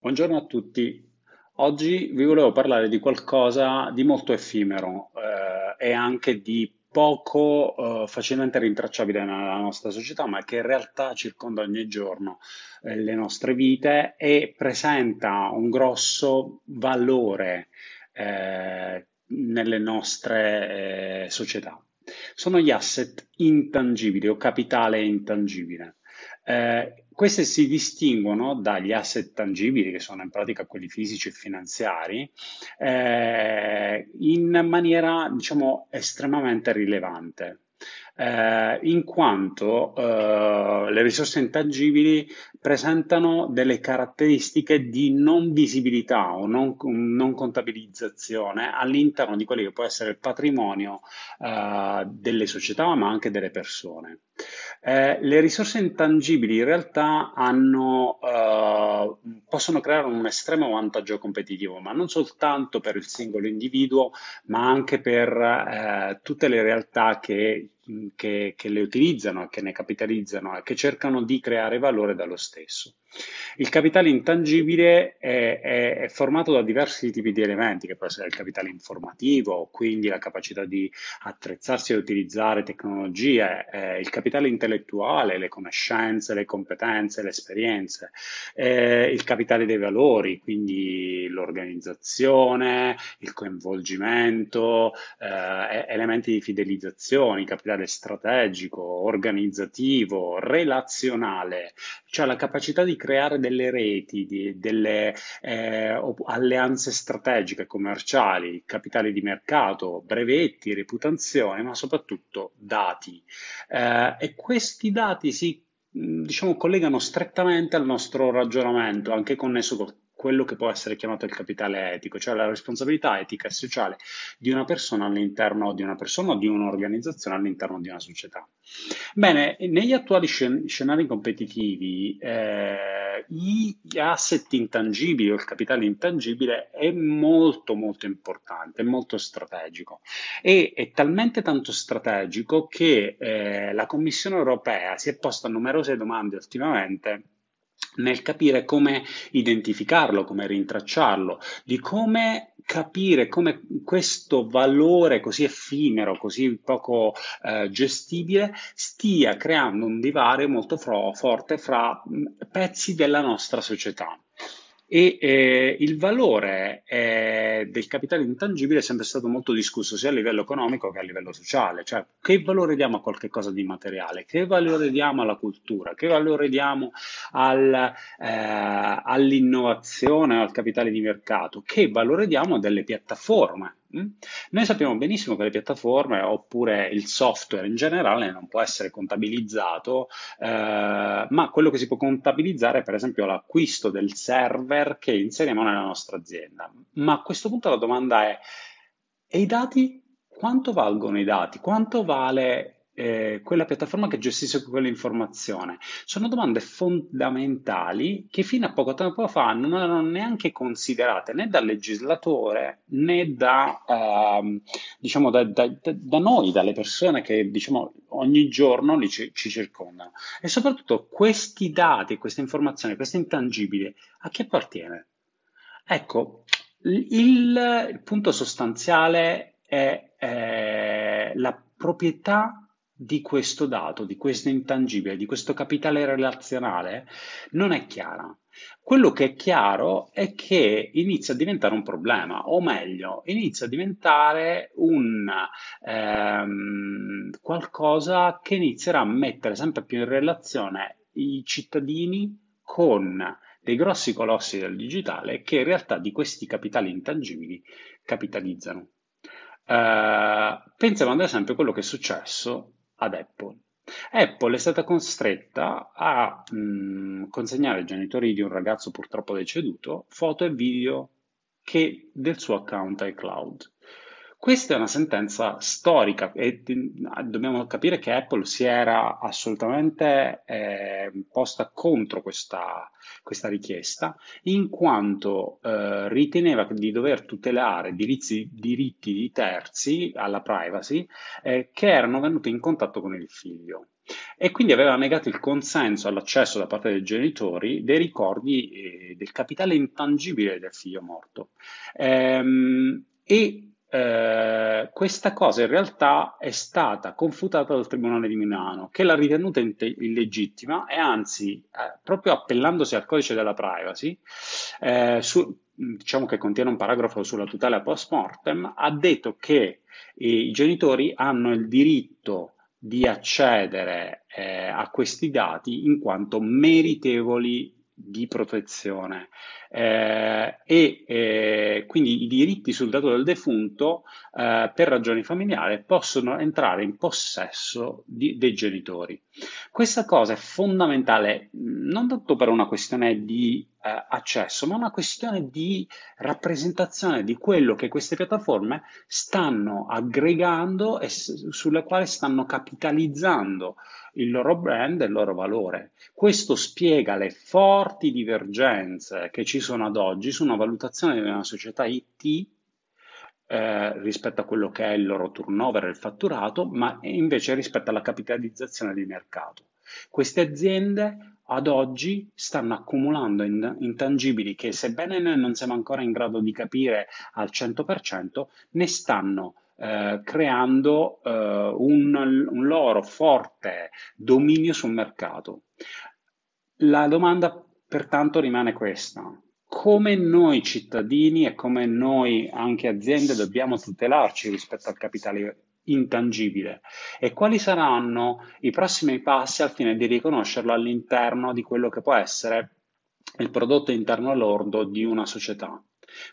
Buongiorno a tutti. Oggi vi volevo parlare di qualcosa di molto effimero eh, e anche di poco eh, facilmente rintracciabile nella nostra società, ma che in realtà circonda ogni giorno eh, le nostre vite e presenta un grosso valore eh, nelle nostre eh, società sono gli asset intangibili o capitale intangibile. Eh, queste si distinguono dagli asset tangibili, che sono in pratica quelli fisici e finanziari, eh, in maniera diciamo estremamente rilevante eh, in quanto eh, le risorse intangibili presentano delle caratteristiche di non visibilità o non, non contabilizzazione all'interno di quello che può essere il patrimonio eh, delle società ma anche delle persone. Eh, le risorse intangibili in realtà hanno, eh, possono creare un estremo vantaggio competitivo, ma non soltanto per il singolo individuo, ma anche per eh, tutte le realtà che che, che, le utilizzano, che ne capitalizzano e che cercano di creare valore dallo stesso. Il capitale intangibile è, è, è, formato da diversi tipi di elementi, che può essere il capitale informativo, quindi la capacità di attrezzarsi e utilizzare tecnologie, eh, il capitale intellettuale, le conoscenze, le competenze, le esperienze, eh, il capitale dei valori, quindi l'organizzazione, il coinvolgimento, eh, elementi di fidelizzazione, capitale strategico, organizzativo, relazionale, cioè la capacità di creare creare delle reti, di, delle eh, alleanze strategiche, commerciali, capitali di mercato, brevetti, reputazione, ma soprattutto dati. Eh, e questi dati si diciamo, collegano strettamente al nostro ragionamento, anche connesso col quello che può essere chiamato il capitale etico, cioè la responsabilità etica e sociale di una persona all'interno di una persona o di un'organizzazione all'interno di una società. Bene, negli attuali scen- scenari competitivi eh, gli asset intangibili o il capitale intangibile è molto molto importante, è molto strategico e è talmente tanto strategico che eh, la Commissione europea si è posta numerose domande ultimamente nel capire come identificarlo, come rintracciarlo, di come capire come questo valore così effimero, così poco eh, gestibile, stia creando un divario molto forte fra mm, pezzi della nostra società e eh, il valore eh, del capitale intangibile è sempre stato molto discusso sia a livello economico che a livello sociale, cioè che valore diamo a qualcosa di materiale, che valore diamo alla cultura, che valore diamo al, eh, all'innovazione, al capitale di mercato, che valore diamo a delle piattaforme Mm? Noi sappiamo benissimo che le piattaforme oppure il software in generale non può essere contabilizzato, eh, ma quello che si può contabilizzare è per esempio l'acquisto del server che inseriamo nella nostra azienda. Ma a questo punto la domanda è, e i dati? Quanto valgono i dati? Quanto vale eh, quella piattaforma che gestisce quell'informazione. Sono domande fondamentali che fino a poco tempo fa non erano neanche considerate né dal legislatore né da, eh, diciamo da, da, da noi, dalle persone che diciamo, ogni giorno li, ci, ci circondano. E soprattutto questi dati, queste informazioni, queste intangibili, a chi appartiene? Ecco, il, il punto sostanziale è eh, la proprietà di questo dato, di questo intangibile, di questo capitale relazionale, non è chiara. Quello che è chiaro è che inizia a diventare un problema, o meglio, inizia a diventare un ehm, qualcosa che inizierà a mettere sempre più in relazione i cittadini con dei grossi colossi del digitale che in realtà di questi capitali intangibili capitalizzano. Uh, pensiamo ad esempio a quello che è successo ad Apple. Apple è stata costretta a mh, mm, consegnare ai genitori di un ragazzo purtroppo deceduto foto e video che, del suo account iCloud. Questa è una sentenza storica e mm, dobbiamo capire che Apple si era assolutamente eh, posta contro questa, questa, richiesta in quanto eh, riteneva di dover tutelare diritti, diritti, di terzi alla privacy eh, che erano venuti in contatto con il figlio e quindi aveva negato il consenso all'accesso da parte dei genitori dei ricordi eh, del capitale intangibile del figlio morto. Ehm, e eh, questa cosa in realtà è stata confutata dal Tribunale di Milano, che l'ha ritenuta illegittima e anzi, eh, proprio appellandosi al codice della privacy, eh, su, diciamo che contiene un paragrafo sulla tutela post mortem, ha detto che i genitori hanno il diritto di accedere eh, a questi dati in quanto meritevoli di protezione eh, e eh, quindi i diritti sul dato del defunto eh, per ragioni familiari possono entrare in possesso di, dei genitori. Questa cosa è fondamentale non tanto per una questione di eh, accesso, ma una questione di rappresentazione di quello che queste piattaforme stanno aggregando e s- sulle quali stanno capitalizzando il loro brand e il loro valore. Questo spiega le forti divergenze che ci sono ad oggi su una valutazione di una società IT eh, rispetto a quello che è il loro turnover e il fatturato, ma invece rispetto alla capitalizzazione di mercato. Queste aziende ad oggi stanno accumulando intangibili che sebbene noi non siamo ancora in grado di capire al 100%, ne stanno eh, creando eh, un, un loro forte dominio sul mercato. La domanda pertanto rimane questa. Come noi cittadini e come noi anche aziende dobbiamo tutelarci rispetto al capitale intangibile e quali saranno i prossimi passi al fine di riconoscerlo all'interno di quello che può essere il prodotto interno lordo di una società.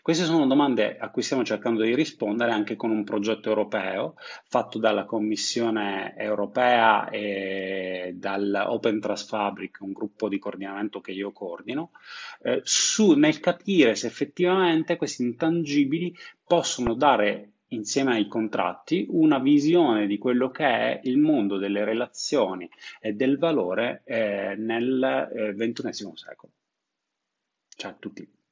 Queste sono domande a cui stiamo cercando di rispondere anche con un progetto europeo fatto dalla Commissione europea e dall'Open Trust Fabric, un gruppo di coordinamento che io coordino, eh, su, nel capire se effettivamente questi intangibili possono dare insieme ai contratti, una visione di quello che è il mondo delle relazioni e del valore eh, nel eh, secolo. Ciao a tutti.